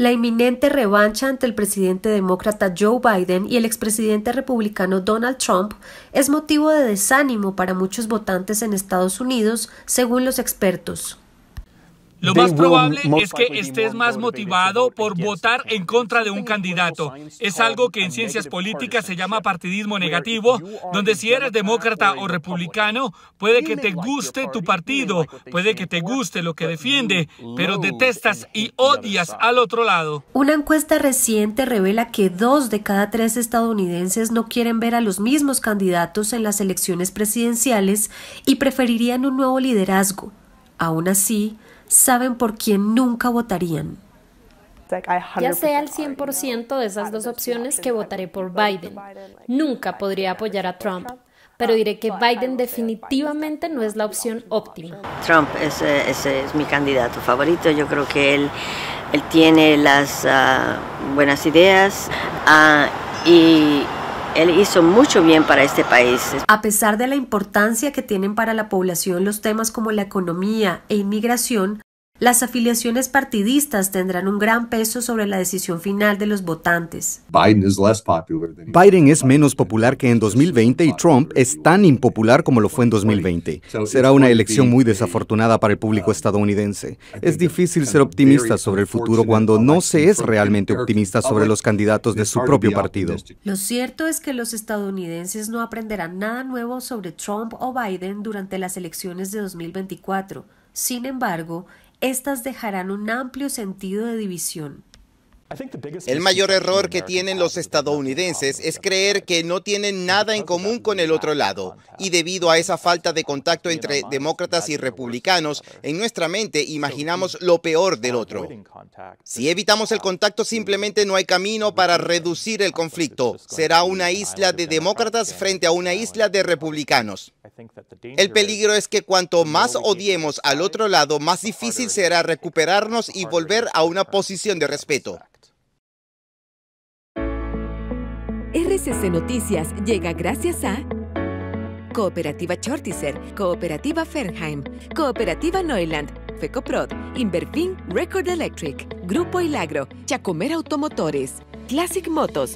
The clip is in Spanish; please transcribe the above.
La inminente revancha ante el presidente demócrata Joe Biden y el expresidente republicano Donald Trump es motivo de desánimo para muchos votantes en Estados Unidos, según los expertos. Lo más probable es que estés más motivado por votar en contra de un candidato. Es algo que en ciencias políticas se llama partidismo negativo, donde si eres demócrata o republicano, puede que te guste tu partido, puede que te guste lo que defiende, pero detestas y odias al otro lado. Una encuesta reciente revela que dos de cada tres estadounidenses no quieren ver a los mismos candidatos en las elecciones presidenciales y preferirían un nuevo liderazgo. Aún así, saben por quién nunca votarían. Ya sea al 100% de esas dos opciones que votaré por Biden. Nunca podría apoyar a Trump, pero diré que Biden definitivamente no es la opción óptima. Trump es, es mi candidato favorito. Yo creo que él, él tiene las ah, buenas ideas ah, y hizo mucho bien para este país. A pesar de la importancia que tienen para la población los temas como la economía e inmigración, las afiliaciones partidistas tendrán un gran peso sobre la decisión final de los votantes. Biden es menos popular que en 2020 y Trump es tan impopular como lo fue en 2020. Será una elección muy desafortunada para el público estadounidense. Es difícil ser optimista sobre el futuro cuando no se es realmente optimista sobre los candidatos de su propio partido. Lo cierto es que los estadounidenses no aprenderán nada nuevo sobre Trump o Biden durante las elecciones de 2024. Sin embargo, estas dejarán un amplio sentido de división. El mayor error que tienen los estadounidenses es creer que no tienen nada en común con el otro lado, y debido a esa falta de contacto entre demócratas y republicanos, en nuestra mente imaginamos lo peor del otro. Si evitamos el contacto simplemente no hay camino para reducir el conflicto, será una isla de demócratas frente a una isla de republicanos. El peligro es que cuanto más odiemos al otro lado, más difícil será recuperarnos y volver a una posición de respeto. RCC Noticias llega gracias a Cooperativa Chortiser, Cooperativa Fernheim, Cooperativa Neuland, FECOPROD, Inverfin Record Electric, Grupo Ilagro, Chacomer Automotores, Classic Motos,